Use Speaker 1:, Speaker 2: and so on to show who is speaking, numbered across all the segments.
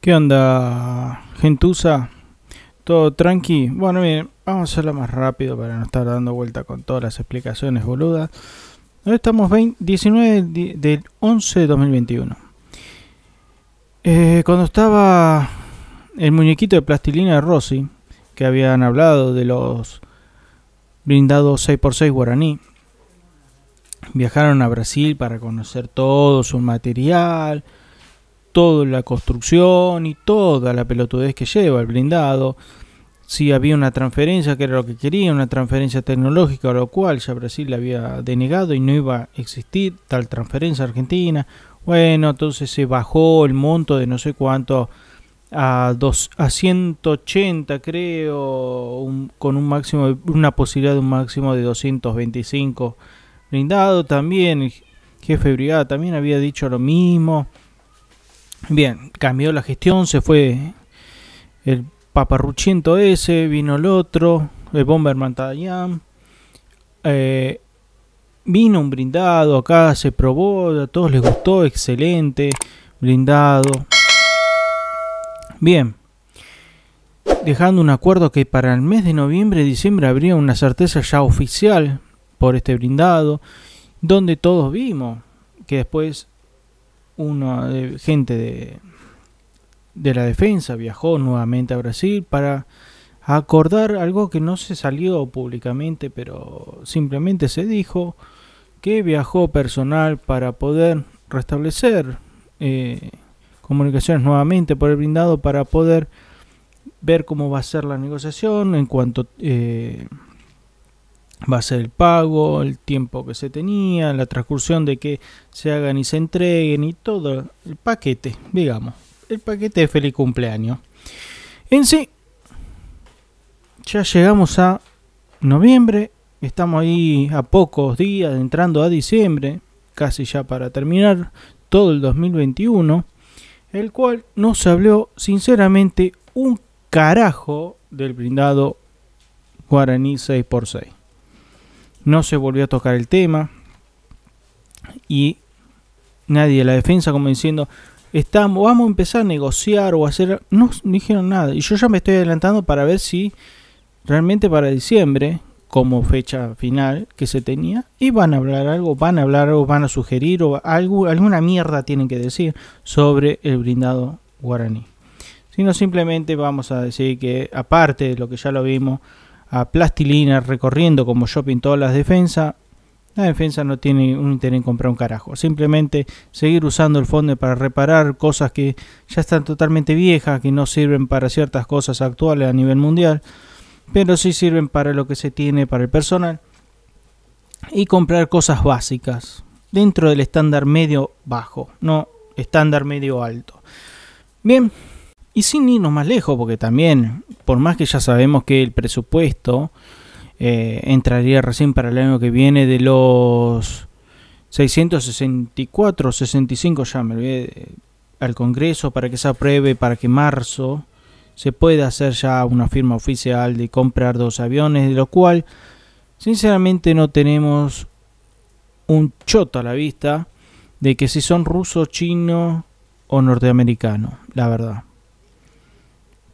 Speaker 1: ¿Qué onda, gentuza? Todo tranqui. Bueno, miren, vamos a hacerlo más rápido para no estar dando vuelta con todas las explicaciones boludas. Hoy estamos 19 del 11 de 2021. Eh, cuando estaba el muñequito de plastilina de Rossi, que habían hablado de los blindados 6x6 guaraní, viajaron a Brasil para conocer todo su material, toda la construcción y toda la pelotudez que lleva el blindado. Si había una transferencia que era lo que quería, una transferencia tecnológica, lo cual ya Brasil le había denegado y no iba a existir tal transferencia argentina. Bueno, entonces se bajó el monto de no sé cuánto a, a 180 creo, con un máximo, una posibilidad de un máximo de 225 blindado. También el jefe de brigada también había dicho lo mismo. Bien, cambió la gestión, se fue el paparruchiento ese, vino el otro, el Bomberman Tadayam. Eh, vino un brindado, acá se probó, a todos les gustó, excelente, brindado. Bien, dejando un acuerdo que para el mes de noviembre y diciembre habría una certeza ya oficial por este brindado, donde todos vimos que después una eh, de, gente de, la defensa viajó nuevamente a Brasil para acordar algo que no se salió públicamente, pero simplemente se dijo que viajó personal para poder restablecer eh, comunicaciones nuevamente por el blindado para poder ver cómo va a ser la negociación en cuanto eh, va a ser el pago, el tiempo que se tenía, la transcursión de que se hagan y se entreguen y todo el paquete, digamos, el paquete de feliz cumpleaños. En sí, ya llegamos a noviembre, estamos ahí a pocos días, entrando a diciembre, casi ya para terminar todo el 2021, el cual no se habló sinceramente un carajo del blindado guaraní 6x6. No se volvió a tocar el tema. Y nadie de la defensa como diciendo, estamos, vamos a empezar a negociar o hacer... No, dijeron nada. Y yo ya me estoy adelantando para ver si realmente para diciembre, como fecha final que se tenía y van a hablar algo, van a hablar algo, van a sugerir o algo, alguna mierda tienen que decir sobre el brindado guaraní. Sino simplemente vamos a decir que aparte de lo que ya lo vimos, a plastilina recorriendo como shopping todas las defensas, la defensa no tiene un interés en comprar un carajo. Simplemente seguir usando el fondo para reparar cosas que ya están totalmente viejas, que no sirven para ciertas cosas actuales a nivel mundial, pero sí sirven para lo que se tiene para el personal. Y comprar cosas básicas dentro del estándar medio bajo, no estándar medio alto. Bien, y sin irnos más lejos, porque también, por más que ya sabemos que el presupuesto eh, entraría recién para el año que viene de los 664, 65, ya me olvidé, eh, al Congreso para que se apruebe, para que marzo se pueda hacer ya una firma oficial de comprar dos aviones, de lo cual, sinceramente, no tenemos un choto a la vista de que si son ruso, chino o norteamericano, la verdad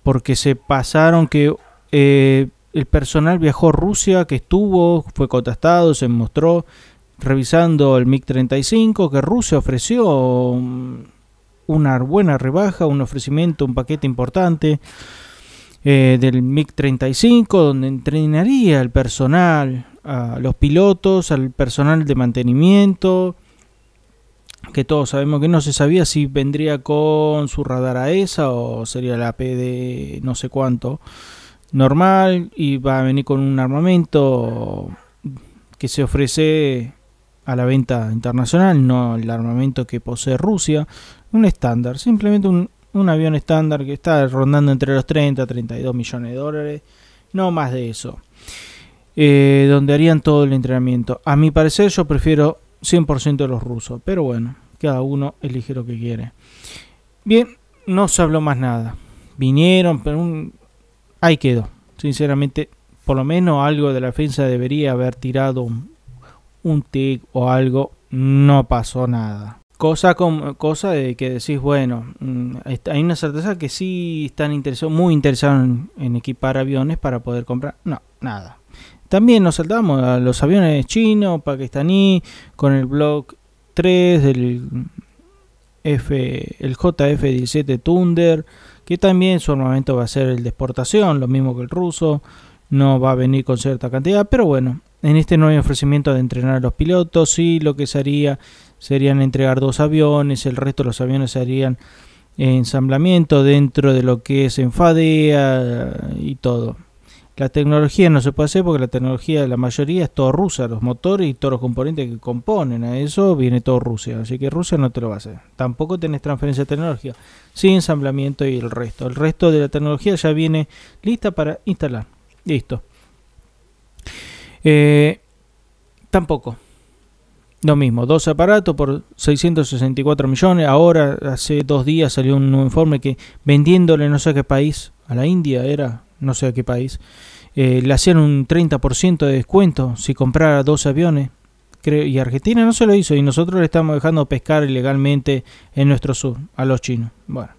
Speaker 1: porque se pasaron que eh, el personal viajó a Rusia, que estuvo, fue contestado, se mostró revisando el MiG-35, que Rusia ofreció una buena rebaja, un ofrecimiento, un paquete importante eh, del MiG-35, donde entrenaría al personal, a los pilotos, al personal de mantenimiento, que todos sabemos que no se sabía si vendría con su radar a esa o sería la P de no sé cuánto normal y va a venir con un armamento que se ofrece a la venta internacional, no el armamento que posee Rusia, un estándar, simplemente un, avión estándar que está rondando entre los 30 a 32 millones de dólares, no más de eso, eh, donde harían todo el entrenamiento. A mi parecer yo prefiero 100% de los rusos. Pero bueno, cada uno elige lo que quiere. Bien, no se habló más nada. Vinieron, pero un... ahí quedó. Sinceramente, por lo menos algo de la defensa debería haber tirado un, tick o algo. No pasó nada. Cosa, con, cosa de que decís, bueno, mm, hay una certeza que sí están interesados, muy interesados en equipar aviones para poder comprar. No, nada. También nos saltamos a los aviones chinos, pakistaní, con el Block 3 del F, el JF-17 Thunder, que también su armamento va a ser el de exportación, lo mismo que el ruso, no va a venir con cierta cantidad, pero bueno, en este no hay ofrecimiento de entrenar a los pilotos sí, lo que se haría serían entregar dos aviones, el resto de los aviones se harían ensamblamiento dentro de lo que es enfadea e y todo. La tecnología no se puede hacer porque la tecnología, de la mayoría es todo rusa, los motores y todos los componentes que componen a eso viene todo Rusia, así que Rusia no te lo va a hacer. Tampoco tenés transferencia de tecnología, Sin ensamblamiento y el resto. El resto de la tecnología ya viene lista para instalar. Listo. Eh, tampoco. Lo mismo, dos aparatos por 664 millones. Ahora, hace dos días salió un nuevo informe que vendiéndole no sé qué país, a la India era, no sé a qué país, eh, le hacían un 30% de descuento si comprara dos aviones. Creo, y Argentina no se lo hizo y nosotros le estamos dejando pescar ilegalmente en nuestro sur a los chinos. Bueno,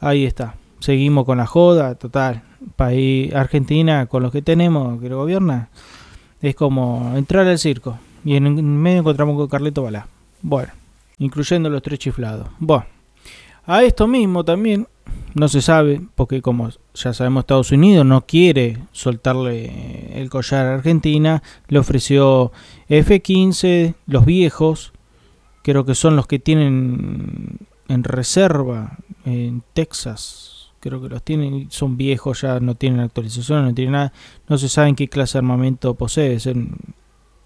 Speaker 1: ahí está. Seguimos con la joda, total. País Argentina, con los que tenemos, que lo gobierna, es como entrar al circo. Y en medio encontramos con Carleto Balá. Bueno, incluyendo los tres chiflados. Bueno, a esto mismo también no se sabe, porque como ya sabemos Estados Unidos no quiere soltarle el collar a Argentina, le ofreció F-15, los viejos, creo que son los que tienen en reserva en Texas, creo que los tienen, son viejos, ya no tienen actualización, no tienen nada, no se sabe en qué clase de armamento posee, son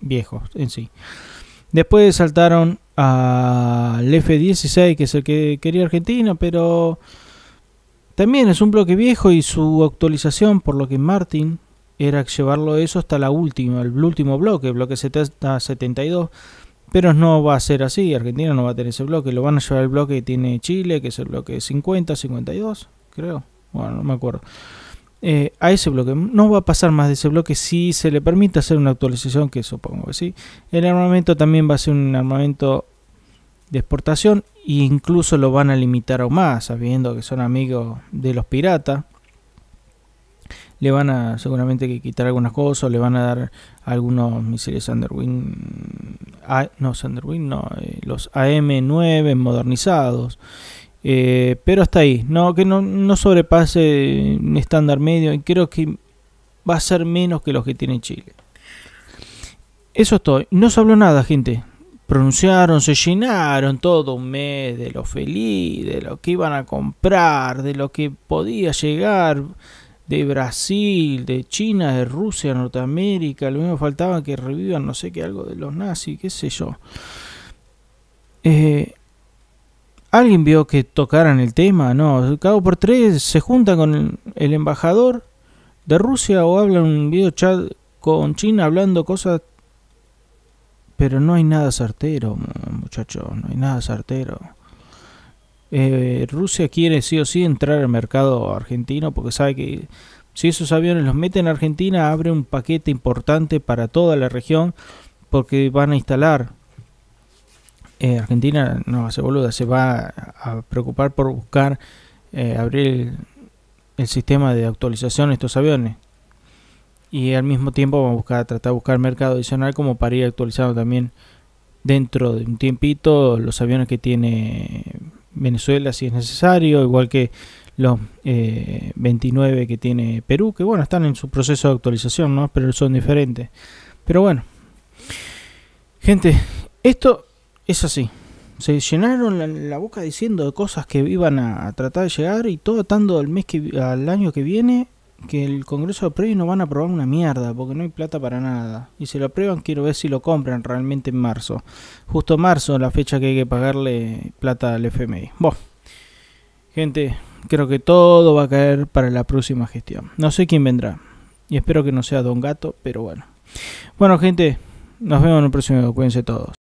Speaker 1: viejos en sí. Después saltaron al F-16, que es el que quería Argentina, pero también es un bloque viejo y su actualización, por lo que Martin era llevarlo eso hasta la última, el último bloque, bloque 72. Ah, Pero no va a ser así, Argentina no va a tener ese bloque, lo van a llevar el bloque que tiene Chile, que es el bloque 50, 52, creo. Bueno, no me acuerdo. Eh, a ese bloque. No va a pasar más de ese bloque si se le permite hacer una actualización, que supongo que sí. El armamento también va a ser un armamento de exportación incluso lo van a limitar aún más, sabiendo que son amigos de los piratas. Le van a seguramente que quitar algunas cosas, le van a dar algunos misiles Sunderwing, no no, eh, los AM9 modernizados. Eh, pero hasta ahí, no que no, sobrepase un estándar medio y creo que va a ser menos que los que tiene Chile. Eso es todo. No se habló nada, gente pronunciaron, se llenaron todo un mes de lo feliz, de lo que iban a comprar, de lo que podía llegar de Brasil, de China, de Rusia, Norteamérica, lo mismo faltaba que revivan no sé qué algo de los nazis, qué sé yo. Eh, ¿Alguien vio que tocaran el tema? No, cabo por tres se junta con el embajador de Rusia o hablan un video chat con China hablando cosas pero no hay nada certero, muchachos, no hay nada certero. Eh, Rusia quiere sí o sí entrar al mercado argentino porque sabe que si esos aviones los meten a Argentina abre un paquete importante para toda la región porque van a instalar. Eh, Argentina no hace boluda, se va a preocupar por buscar eh, abrir el, el sistema de actualización de estos aviones y al mismo tiempo vamos a tratar de buscar mercado adicional como para ir actualizando también dentro de un tiempito los aviones que tiene Venezuela si es necesario, igual que los 29 eh, que tiene Perú, que bueno, están en su proceso de actualización, ¿no? pero son diferentes. Pero bueno, gente, esto es así. Se llenaron la, boca diciendo cosas que iban a, tratar de llegar y todo atando al mes que al año que viene que el Congreso apruebe y no van a aprobar una mierda, porque no hay plata para nada. Y si lo aprueban, quiero ver si lo compran realmente en marzo. Justo marzo, la fecha que hay que pagarle plata al FMI. Bueno, gente, creo que todo va a caer para la próxima gestión. No sé quién vendrá. Y espero que no sea Don Gato, pero bueno. Bueno, gente, nos vemos en el próximo Cuídense todos.